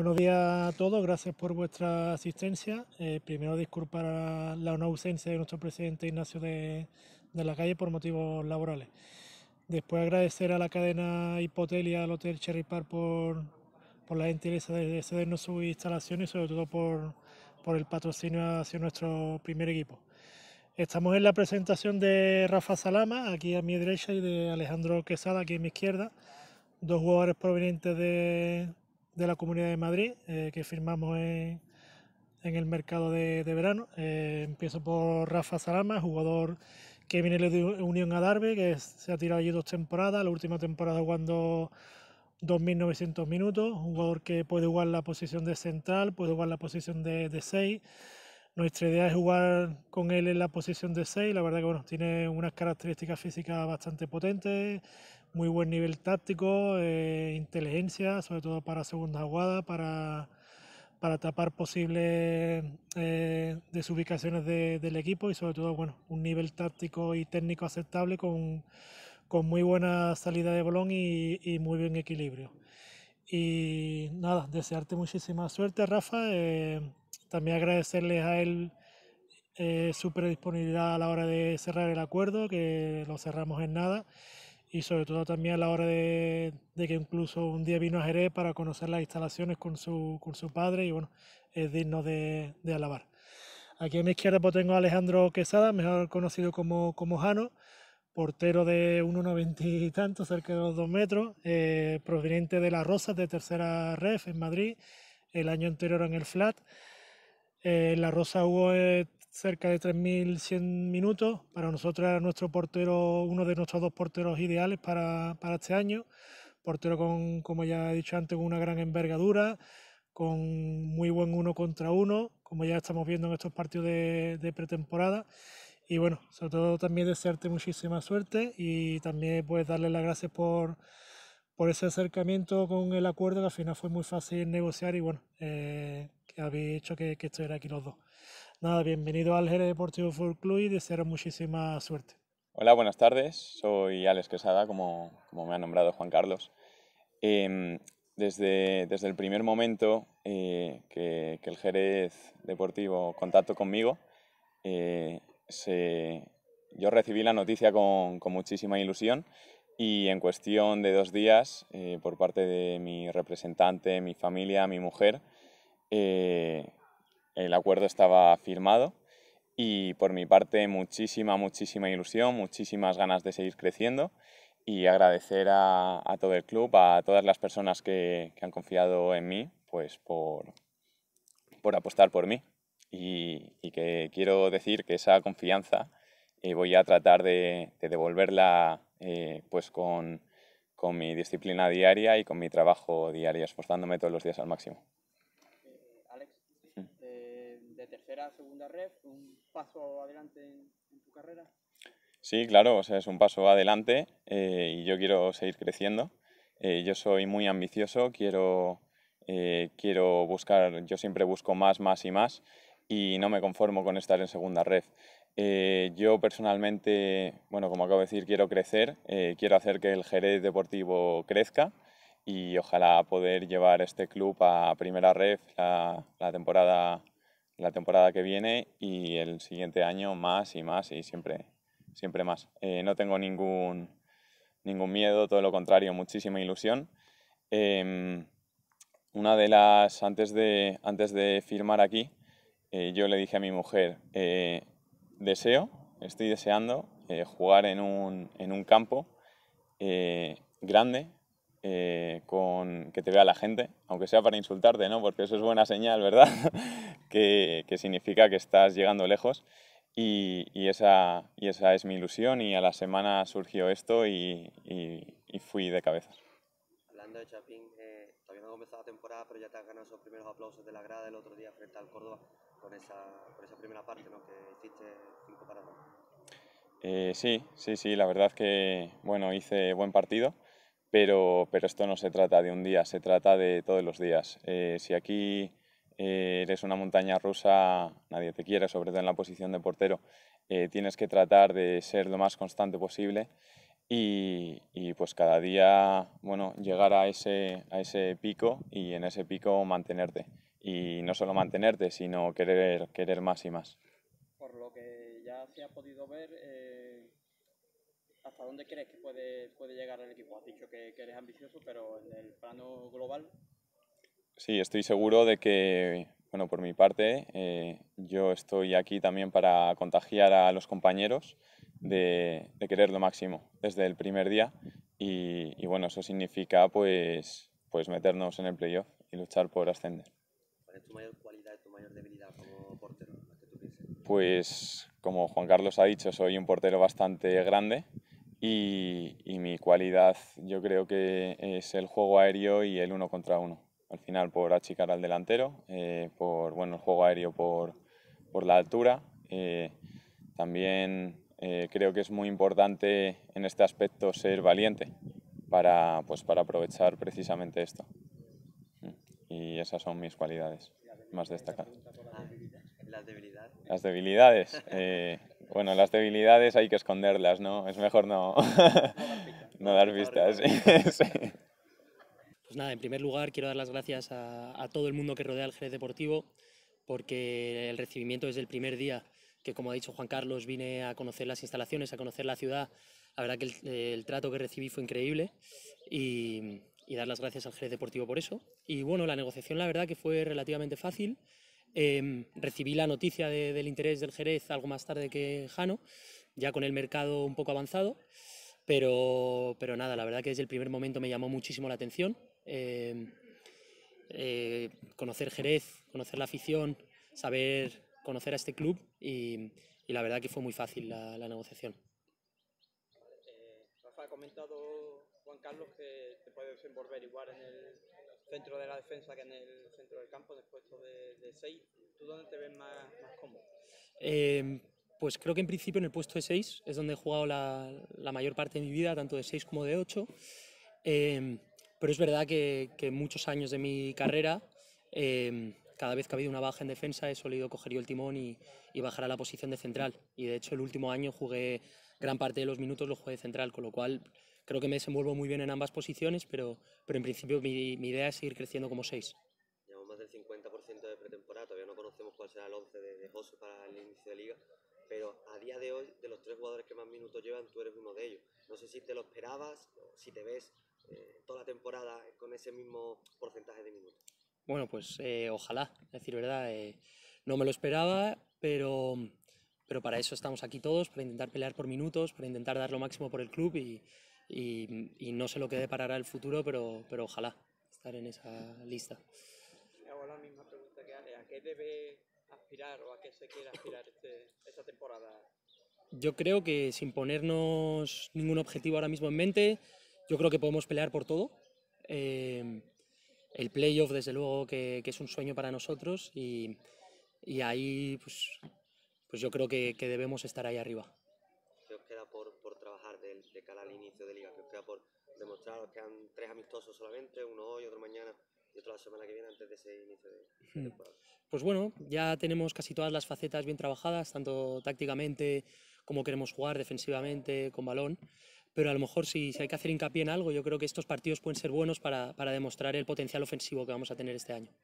Buenos días a todos, gracias por vuestra asistencia. Eh, primero disculpar la, ausencia de nuestro presidente Ignacio de, de, la calle por motivos laborales. Después agradecer a la cadena Hipotel y al Hotel Cherry Park por, por la gentileza de cedernos sus instalaciones y sobre todo por, por el patrocinio hacia nuestro primer equipo. Estamos en la presentación de Rafa Salama, aquí a mi derecha, y de Alejandro Quesada, aquí a mi izquierda. Dos jugadores provenientes de, de la Comunidad de Madrid eh, que firmamos en, en, el mercado de, verano. Eh, empiezo por Rafa Salama, jugador que viene de Unión Adarve, que se ha tirado allí dos temporadas, la última temporada jugando 2.900 minutos, jugador que puede jugar la posición de central, puede jugar la posición de, 6. Nuestra idea es jugar con él en la posición de 6. La verdad que bueno, tiene unas características físicas bastante potentes, muy buen nivel táctico, eh, inteligencia, sobre todo para segunda aguada, para, para tapar posibles eh, desubicaciones de, del equipo y sobre todo bueno, un nivel táctico y técnico aceptable con, con muy buena salida de balón y, y, muy buen equilibrio. Y nada, desearte muchísima suerte, Rafa. Eh, también agradecerles a él su predisponibilidad a la hora de cerrar el acuerdo, que lo cerramos en nada y sobre todo también a la hora de, de, que incluso un día vino a Jerez para conocer las instalaciones con su, con padre y bueno, es digno de, de alabar. Aquí a mi izquierda pues tengo a Alejandro Quesada, mejor conocido como, como Jano, portero de 1,90 y tanto, cerca de los 2 metros, eh, proveniente de Las Rosas, de tercera ref en Madrid, el año anterior en el flat. Eh, en La Rosa hubo eh, cerca de 3.100 minutos. Para nosotros era nuestro portero, uno de nuestros dos porteros ideales para, este año. Portero con, como ya he dicho antes, con una gran envergadura, con muy buen uno contra uno, como ya estamos viendo en estos partidos de, pretemporada. Y bueno, sobre todo también desearte muchísima suerte y también pues darle las gracias por, ese acercamiento con el acuerdo que al final fue muy fácil negociar y bueno, eh, que habéis hecho que, que estuvieran aquí los dos. Nada, bienvenido al Jerez Deportivo Fútbol Club y deseo muchísima suerte. Hola, buenas tardes. Soy Alex Quesada, como, como me ha nombrado Juan Carlos. Em, desde, desde, el primer momento eh, que, que, el Jerez Deportivo contactó conmigo, eh, yo recibí la noticia con, con, muchísima ilusión y en cuestión de dos días, eh, por parte de mi representante, mi familia, mi mujer, eh, el acuerdo estaba firmado y por mi parte muchísima, muchísima ilusión, muchísimas ganas de seguir creciendo y agradecer a, todo el club, a todas las personas que, han confiado en mí, pues por, por apostar por mí y, que quiero decir que esa confianza eh, voy a tratar de, devolverla eh, pues con, con mi disciplina diaria y con mi trabajo diario, esforzándome todos los días al máximo tercera, segunda red, un paso adelante en, tu carrera. Sí, claro, o sea, es un paso adelante eh, y yo quiero seguir creciendo. Eh, yo soy muy ambicioso, quiero, eh, quiero buscar, yo siempre busco más, más y más y no me conformo con estar en segunda red. yo personalmente, bueno, como acabo de decir, quiero crecer, quiero hacer que el Jerez Deportivo crezca y ojalá poder llevar este club a primera red la, la temporada la temporada que viene y el siguiente año más y más y siempre, siempre más. Eh, no tengo ningún, ningún miedo, todo lo contrario, muchísima ilusión. Em, una de las, antes de, antes de firmar aquí, eh, yo le dije a mi mujer, eh, deseo, estoy deseando jugar en un, en un campo grande, eh, con que te vea la gente, aunque sea para insultarte, ¿no? Porque eso es buena señal, ¿verdad? que, que, significa que estás llegando lejos y, y, esa, y esa es mi ilusión y a la semana surgió esto y, y, fui de cabeza. Hablando de Chapín, eh, todavía no ha comenzado la temporada, pero ya te has ganado esos primeros aplausos de la grada el otro día frente al Córdoba con esa, con esa primera parte, ¿no? Que hiciste cinco paradas. Eh, sí, sí, sí, la verdad que, bueno, hice buen partido pero, pero esto no se trata de un día, se trata de todos los días. Eh, si aquí eh, eres una montaña rusa, nadie te quiere, sobre todo en la posición de portero, eh, tienes que tratar de ser lo más constante posible y, y, pues cada día bueno, llegar a ese, a ese pico y en ese pico mantenerte. Y no solo mantenerte, sino querer, querer más y más. Por lo que ya se ha podido ver, ¿Hasta dónde crees que puede, puede llegar el equipo? Has dicho que, eres ambicioso, pero en el plano global. Sí, estoy seguro de que, bueno, por mi parte, eh, yo estoy aquí también para contagiar a los compañeros de, de querer lo máximo desde el primer día y, y, bueno, eso significa pues, pues meternos en el playoff y luchar por ascender. ¿Cuál es tu mayor cualidad tu mayor debilidad como portero? pues como Juan Carlos ha dicho, soy un portero bastante grande y, mi cualidad yo creo que es el juego aéreo y el uno contra uno. Al final por achicar al delantero, eh, por bueno, el juego aéreo por, por la altura. Eh, también eh, creo que es muy importante en este aspecto ser valiente para, pues, para aprovechar precisamente esto. Y esas son mis cualidades más destacadas. Ah, las debilidades. Las debilidades. Bueno, las debilidades hay que esconderlas, ¿no? Es mejor no, no dar pistas. Pues nada, en primer lugar quiero dar las gracias a, todo el mundo que rodea al Jerez Deportivo, porque el recibimiento desde el primer día, que como ha dicho Juan Carlos, vine a conocer las instalaciones, a conocer la ciudad, la verdad que el, trato que recibí fue increíble y, y dar las gracias al Jerez Deportivo por eso. Y bueno, la negociación la verdad que fue relativamente fácil. Em, recibí la noticia del interés del Jerez algo más tarde que Jano, ya con el mercado un poco avanzado, pero, pero nada, la verdad que desde el primer momento me llamó muchísimo la atención. Em, eh, conocer Jerez, conocer la afición, saber conocer a este club y, la verdad que fue muy fácil la, negociación. Eh, Rafa, ha comentado Juan Carlos que te puedes envolver igual en el, centro de la defensa que en el centro del campo, después de, de ¿Tú dónde te ves más, cómodo? Eh, pues creo que en principio en el puesto de seis, es donde he jugado la, mayor parte de mi vida, tanto de seis como de ocho, em, pero es verdad que, muchos años de mi carrera, em, cada vez que ha habido una baja en defensa, he solido coger yo el timón y bajar a la posición de central. Y de hecho el último año jugué gran parte de los minutos los juegue central, con lo cual creo que me desenvuelvo muy bien en ambas posiciones, pero, pero en principio mi, idea es seguir creciendo como seis. Llevamos más del 50% de pretemporada, todavía no conocemos cuál será el 11 de, de José para el inicio de liga, pero a día de hoy, de los tres jugadores que más minutos llevan, tú eres uno de ellos. No sé si te lo esperabas, o si te ves eh, toda la temporada con ese mismo porcentaje de minutos. Bueno, pues eh, ojalá, decir verdad, eh, no me lo esperaba, pero pero para eso estamos aquí todos, para intentar pelear por minutos, para intentar dar lo máximo por el club y, y, no sé lo que deparará el futuro, pero, pero ojalá estar en esa lista. Hago la misma pregunta que Ale, ¿a qué debe aspirar o a qué se quiere aspirar este, esta temporada? Yo creo que sin ponernos ningún objetivo ahora mismo en mente, yo creo que podemos pelear por todo. Eh, el playoff, desde luego, que, que, es un sueño para nosotros y, y ahí pues, pues yo creo que, que debemos estar ahí arriba. ¿Qué os queda por, por trabajar de, cara al inicio de liga? ¿Qué os queda por demostrar? que quedan tres amistosos solamente, uno hoy, otro mañana y otro la semana que viene antes de ese inicio de, de Pues bueno, ya tenemos casi todas las facetas bien trabajadas, tanto tácticamente como queremos jugar defensivamente con balón pero a lo mejor si, si, hay que hacer hincapié en algo, yo creo que estos partidos pueden ser buenos para, para demostrar el potencial ofensivo que vamos a tener este año.